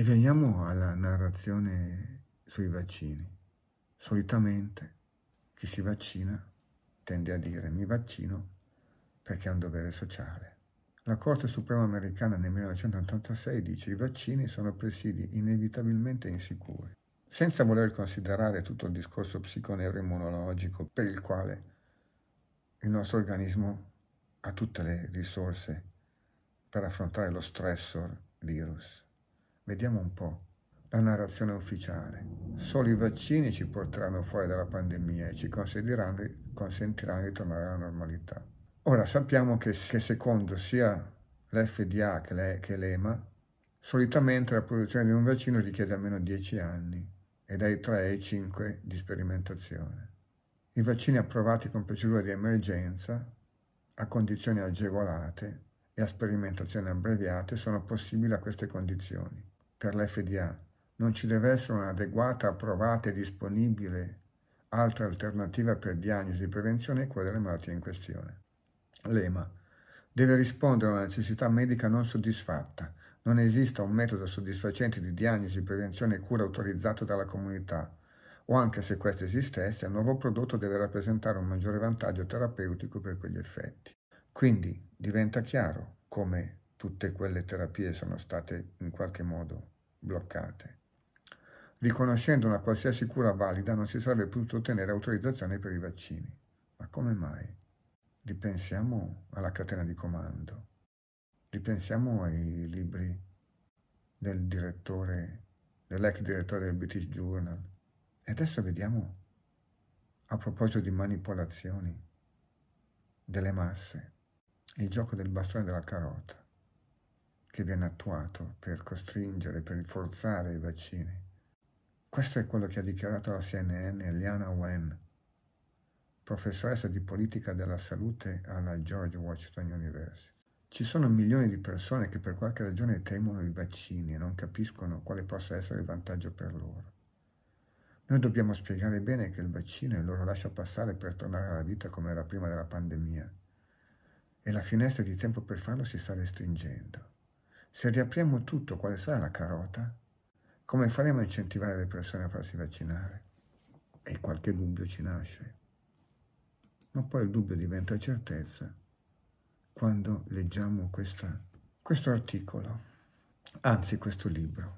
E veniamo alla narrazione sui vaccini. Solitamente chi si vaccina tende a dire mi vaccino perché è un dovere sociale. La Corte Suprema americana nel 1986 dice i vaccini sono presidi inevitabilmente insicuri. Senza voler considerare tutto il discorso psiconeuroimmunologico per il quale il nostro organismo ha tutte le risorse per affrontare lo stressor virus. Vediamo un po' la narrazione ufficiale. Solo i vaccini ci porteranno fuori dalla pandemia e ci consentiranno, consentiranno di tornare alla normalità. Ora sappiamo che, che secondo sia l'FDA che, le, che l'EMA, solitamente la produzione di un vaccino richiede almeno 10 anni e dai 3 ai 5 di sperimentazione. I vaccini approvati con procedura di emergenza, a condizioni agevolate e a sperimentazione abbreviate, sono possibili a queste condizioni per l'FDA. Non ci deve essere un'adeguata, approvata e disponibile altra alternativa per diagnosi e prevenzione e quella delle malattie in questione. L'EMA deve rispondere a una necessità medica non soddisfatta. Non esista un metodo soddisfacente di diagnosi, prevenzione e cura autorizzato dalla comunità o anche se questo esistesse, il nuovo prodotto deve rappresentare un maggiore vantaggio terapeutico per quegli effetti. Quindi diventa chiaro come tutte quelle terapie sono state in qualche modo bloccate. Riconoscendo una qualsiasi cura valida non si sarebbe potuto ottenere autorizzazione per i vaccini. Ma come mai? Ripensiamo alla catena di comando, ripensiamo ai libri del direttore, dell'ex direttore del British Journal. E adesso vediamo, a proposito di manipolazioni delle masse, il gioco del bastone della carota che viene attuato per costringere, per forzare i vaccini. Questo è quello che ha dichiarato la CNN Eliana Wen, professoressa di politica della salute alla George Washington University. Ci sono milioni di persone che per qualche ragione temono i vaccini e non capiscono quale possa essere il vantaggio per loro. Noi dobbiamo spiegare bene che il vaccino loro lascia passare per tornare alla vita come era prima della pandemia e la finestra di tempo per farlo si sta restringendo. Se riapriamo tutto, quale sarà la carota? Come faremo a incentivare le persone a farsi vaccinare? E qualche dubbio ci nasce. Ma poi il dubbio diventa certezza quando leggiamo questa, questo articolo, anzi questo libro.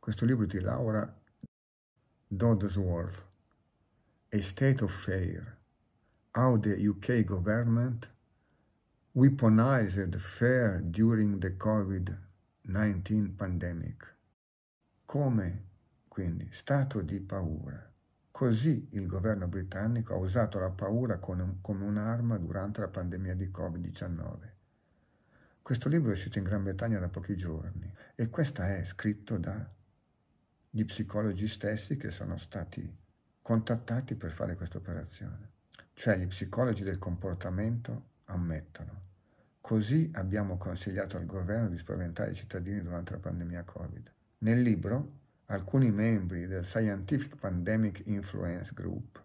Questo libro di Laura Doddsworth, A State of Fair, How the UK Government weaponized fair during the COVID-19 pandemic. Come, quindi, stato di paura. Così il governo britannico ha usato la paura un, come un'arma durante la pandemia di Covid-19. Questo libro è uscito in Gran Bretagna da pochi giorni e questo è scritto dagli psicologi stessi che sono stati contattati per fare questa operazione, cioè gli psicologi del comportamento ammettono. Così abbiamo consigliato al governo di spaventare i cittadini durante la pandemia Covid. Nel libro, alcuni membri del Scientific Pandemic Influence Group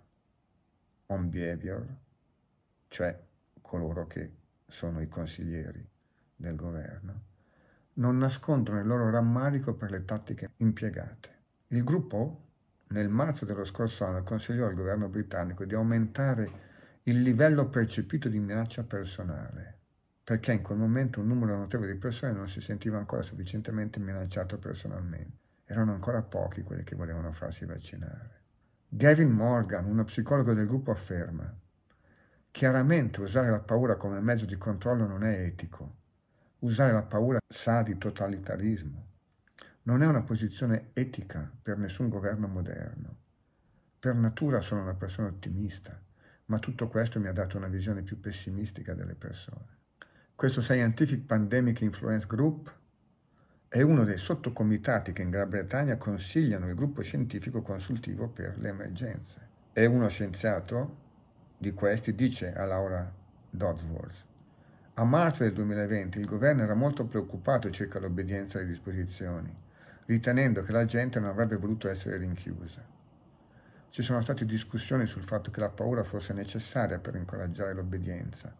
on Behavior, cioè coloro che sono i consiglieri del governo, non nascondono il loro rammarico per le tattiche impiegate. Il gruppo, nel marzo dello scorso anno, consigliò al governo britannico di aumentare il livello percepito di minaccia personale, perché in quel momento un numero notevole di persone non si sentiva ancora sufficientemente minacciato personalmente. Erano ancora pochi quelli che volevano farsi vaccinare. Gavin Morgan, uno psicologo del gruppo, afferma Chiaramente usare la paura come mezzo di controllo non è etico. Usare la paura sa di totalitarismo. Non è una posizione etica per nessun governo moderno. Per natura sono una persona ottimista ma tutto questo mi ha dato una visione più pessimistica delle persone. Questo Scientific Pandemic Influence Group è uno dei sottocomitati che in Gran Bretagna consigliano il gruppo scientifico consultivo per le emergenze. E uno scienziato di questi dice a Laura Dodsworth, a marzo del 2020 il governo era molto preoccupato circa l'obbedienza alle disposizioni, ritenendo che la gente non avrebbe voluto essere rinchiusa. Ci sono state discussioni sul fatto che la paura fosse necessaria per incoraggiare l'obbedienza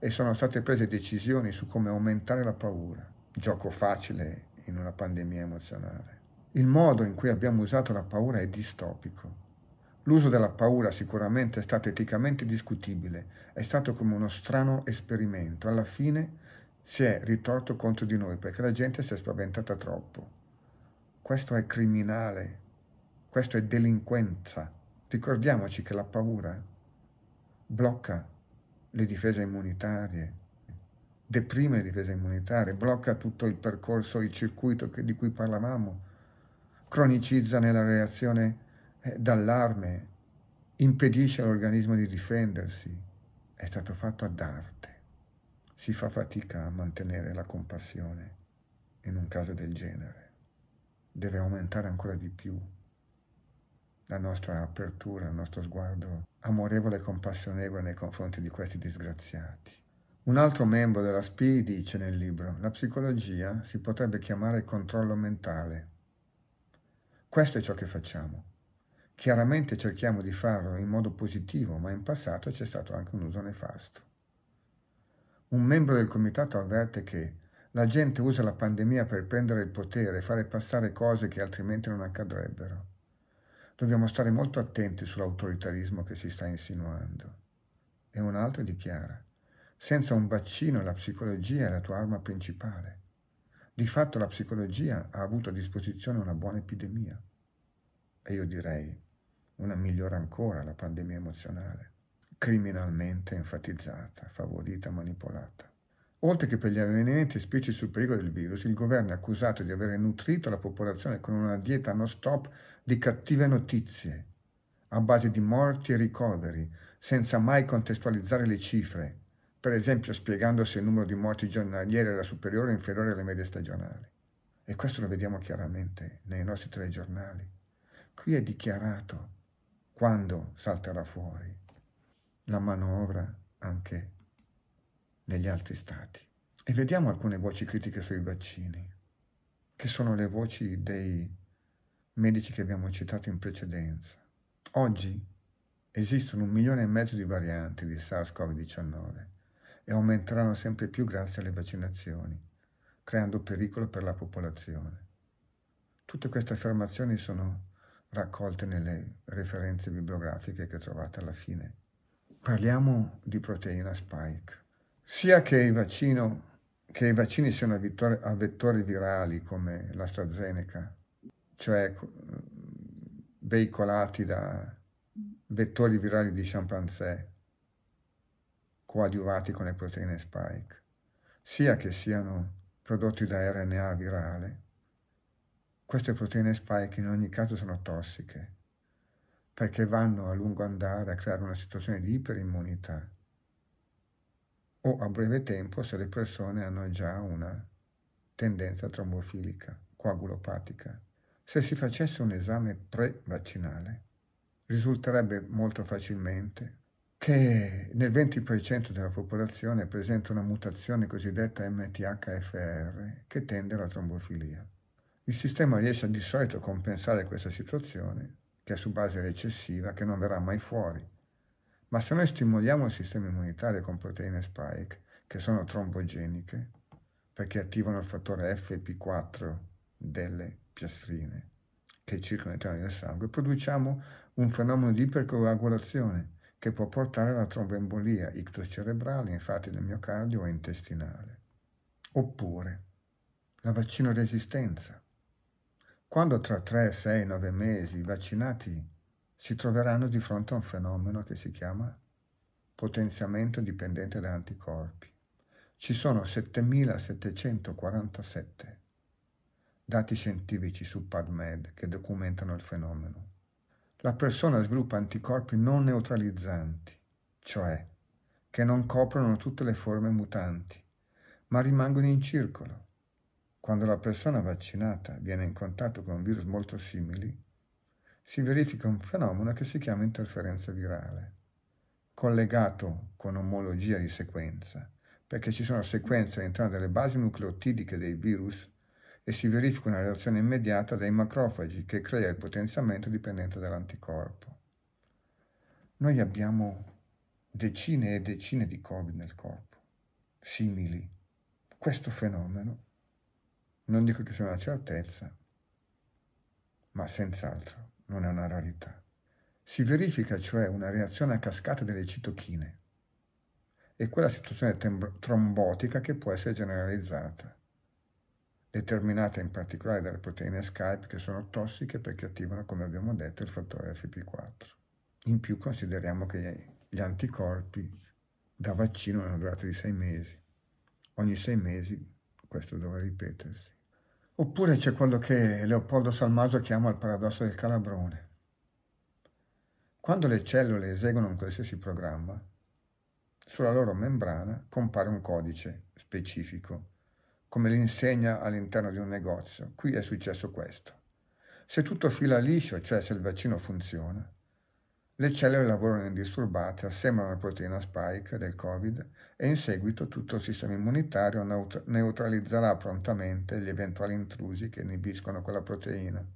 e sono state prese decisioni su come aumentare la paura, gioco facile in una pandemia emozionale. Il modo in cui abbiamo usato la paura è distopico. L'uso della paura sicuramente è stato eticamente discutibile, è stato come uno strano esperimento. Alla fine si è ritorto contro di noi perché la gente si è spaventata troppo. Questo è criminale, questo è delinquenza. Ricordiamoci che la paura blocca le difese immunitarie, deprime le difese immunitarie, blocca tutto il percorso, il circuito che, di cui parlavamo, cronicizza nella reazione eh, d'allarme, impedisce all'organismo di difendersi. È stato fatto ad arte. Si fa fatica a mantenere la compassione in un caso del genere. Deve aumentare ancora di più la nostra apertura, il nostro sguardo amorevole e compassionevole nei confronti di questi disgraziati. Un altro membro della SPI dice nel libro, la psicologia si potrebbe chiamare controllo mentale. Questo è ciò che facciamo. Chiaramente cerchiamo di farlo in modo positivo, ma in passato c'è stato anche un uso nefasto. Un membro del comitato avverte che la gente usa la pandemia per prendere il potere e fare passare cose che altrimenti non accadrebbero. Dobbiamo stare molto attenti sull'autoritarismo che si sta insinuando. E un altro dichiara, senza un vaccino la psicologia è la tua arma principale. Di fatto la psicologia ha avuto a disposizione una buona epidemia. E io direi una migliore ancora, la pandemia emozionale, criminalmente enfatizzata, favorita, manipolata. Oltre che per gli avvenimenti specie sul pericolo del virus, il governo è accusato di aver nutrito la popolazione con una dieta non stop di cattive notizie, a base di morti e ricoveri, senza mai contestualizzare le cifre, per esempio spiegando se il numero di morti giornaliere era superiore o inferiore alle medie stagionali. E questo lo vediamo chiaramente nei nostri telegiornali. Qui è dichiarato quando salterà fuori la manovra anche negli altri stati. E vediamo alcune voci critiche sui vaccini, che sono le voci dei medici che abbiamo citato in precedenza. Oggi esistono un milione e mezzo di varianti di SARS-CoV-19 e aumenteranno sempre più grazie alle vaccinazioni, creando pericolo per la popolazione. Tutte queste affermazioni sono raccolte nelle referenze bibliografiche che trovate alla fine. Parliamo di proteina spike sia che, vaccino, che i vaccini siano a, vittori, a vettori virali come l'AstraZeneca, cioè veicolati da vettori virali di scimpanzé coadiuvati con le proteine spike, sia che siano prodotti da RNA virale, queste proteine spike in ogni caso sono tossiche perché vanno a lungo andare a creare una situazione di iperimmunità o a breve tempo se le persone hanno già una tendenza trombofilica, coagulopatica. Se si facesse un esame pre-vaccinale, risulterebbe molto facilmente che nel 20% della popolazione presenta una mutazione cosiddetta MTHFR che tende alla trombofilia. Il sistema riesce di solito a compensare questa situazione, che è su base recessiva, che non verrà mai fuori, ma se noi stimoliamo il sistema immunitario con proteine spike, che sono trombogeniche, perché attivano il fattore FP4 delle piastrine che circolano all'interno del sangue, produciamo un fenomeno di ipercoagulazione che può portare alla tromboembolia ictocerebrale, infatti nel miocardio o intestinale. Oppure la vaccino resistenza. Quando tra 3, 6, 9 mesi i vaccinati si troveranno di fronte a un fenomeno che si chiama potenziamento dipendente da anticorpi. Ci sono 7.747 dati scientifici su PubMed che documentano il fenomeno. La persona sviluppa anticorpi non neutralizzanti, cioè che non coprono tutte le forme mutanti, ma rimangono in circolo. Quando la persona vaccinata viene in contatto con virus molto simili, si verifica un fenomeno che si chiama interferenza virale, collegato con omologia di sequenza, perché ci sono sequenze all'interno delle basi nucleotidiche dei virus e si verifica una reazione immediata dei macrofagi che crea il potenziamento dipendente dall'anticorpo. Noi abbiamo decine e decine di Covid nel corpo, simili. Questo fenomeno, non dico che sia una certezza, ma senz'altro non è una rarità. Si verifica cioè una reazione a cascata delle citochine e quella situazione trombotica che può essere generalizzata, determinata in particolare dalle proteine Skype che sono tossiche perché attivano, come abbiamo detto, il fattore FP4. In più consideriamo che gli anticorpi da vaccino hanno una durata di sei mesi. Ogni sei mesi questo dovrà ripetersi. Oppure c'è quello che Leopoldo Salmaso chiama il paradosso del calabrone. Quando le cellule eseguono un qualsiasi programma, sulla loro membrana compare un codice specifico, come l'insegna all'interno di un negozio. Qui è successo questo. Se tutto fila liscio, cioè se il vaccino funziona, le cellule lavorano indisturbate assemblano la proteina spike del Covid e in seguito tutto il sistema immunitario neutralizzerà prontamente gli eventuali intrusi che inibiscono quella proteina.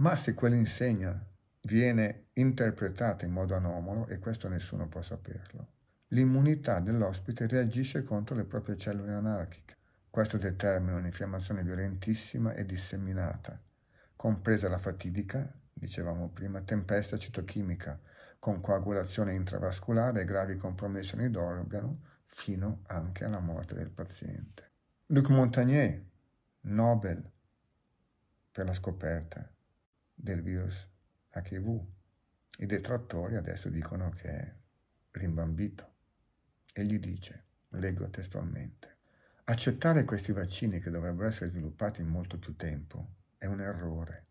Ma se quell'insegna viene interpretata in modo anomalo, e questo nessuno può saperlo, l'immunità dell'ospite reagisce contro le proprie cellule anarchiche. Questo determina un'infiammazione violentissima e disseminata, compresa la fatidica, dicevamo prima, tempesta citochimica, con coagulazione intravascolare e gravi compromissioni d'organo, fino anche alla morte del paziente. Luc Montagnier, Nobel per la scoperta del virus HIV. I detrattori adesso dicono che è rimbambito e gli dice, leggo testualmente, accettare questi vaccini che dovrebbero essere sviluppati in molto più tempo è un errore,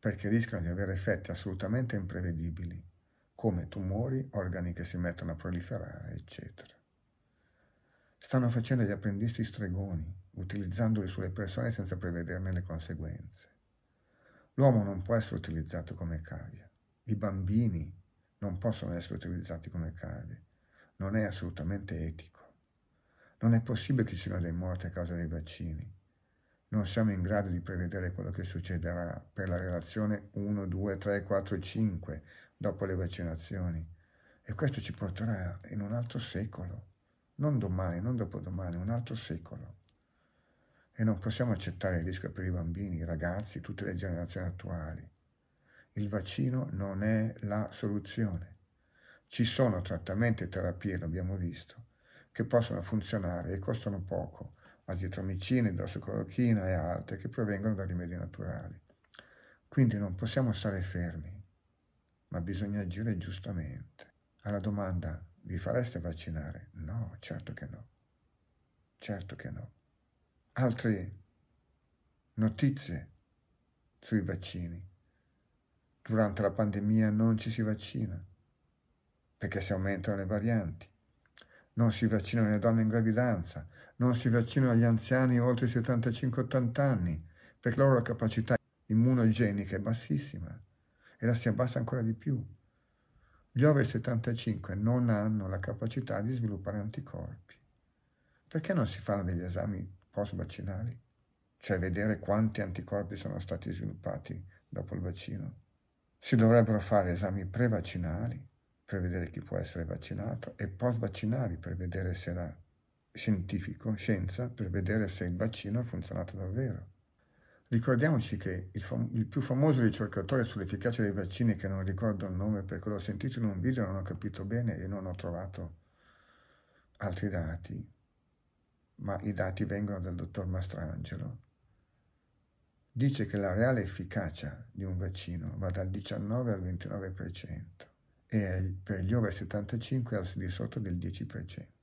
perché rischiano di avere effetti assolutamente imprevedibili come tumori, organi che si mettono a proliferare, eccetera. Stanno facendo gli apprendisti stregoni, utilizzandoli sulle persone senza prevederne le conseguenze. L'uomo non può essere utilizzato come cavia. I bambini non possono essere utilizzati come cavia. Non è assolutamente etico. Non è possibile che ci siano dei morti a causa dei vaccini. Non siamo in grado di prevedere quello che succederà per la relazione 1, 2, 3, 4 5 dopo le vaccinazioni e questo ci porterà in un altro secolo, non domani, non dopodomani, un altro secolo. E non possiamo accettare il rischio per i bambini, i ragazzi, tutte le generazioni attuali. Il vaccino non è la soluzione. Ci sono trattamenti e terapie, l'abbiamo visto, che possono funzionare e costano poco, azitromicine, dossicolochina e altre che provengono da rimedi naturali. Quindi non possiamo stare fermi ma bisogna agire giustamente. Alla domanda vi fareste vaccinare? No, certo che no. Certo che no. Altre notizie sui vaccini. Durante la pandemia non ci si vaccina perché si aumentano le varianti. Non si vaccinano le donne in gravidanza, non si vaccinano gli anziani oltre i 75-80 anni perché la loro capacità immunogenica è bassissima e la si abbassa ancora di più. Gli over 75 non hanno la capacità di sviluppare anticorpi. Perché non si fanno degli esami post-vaccinali? Cioè vedere quanti anticorpi sono stati sviluppati dopo il vaccino. Si dovrebbero fare esami pre-vaccinali per vedere chi può essere vaccinato e post-vaccinali per vedere se era scientifico, scienza, per vedere se il vaccino ha funzionato davvero. Ricordiamoci che il, fam- il, più famoso ricercatore sull'efficacia dei vaccini, che non ricordo il nome perché l'ho sentito in un video, non ho capito bene e non ho trovato altri dati, ma i dati vengono dal dottor Mastrangelo, dice che la reale efficacia di un vaccino va dal 19 al 29% e per gli over 75 al di sotto del 10%.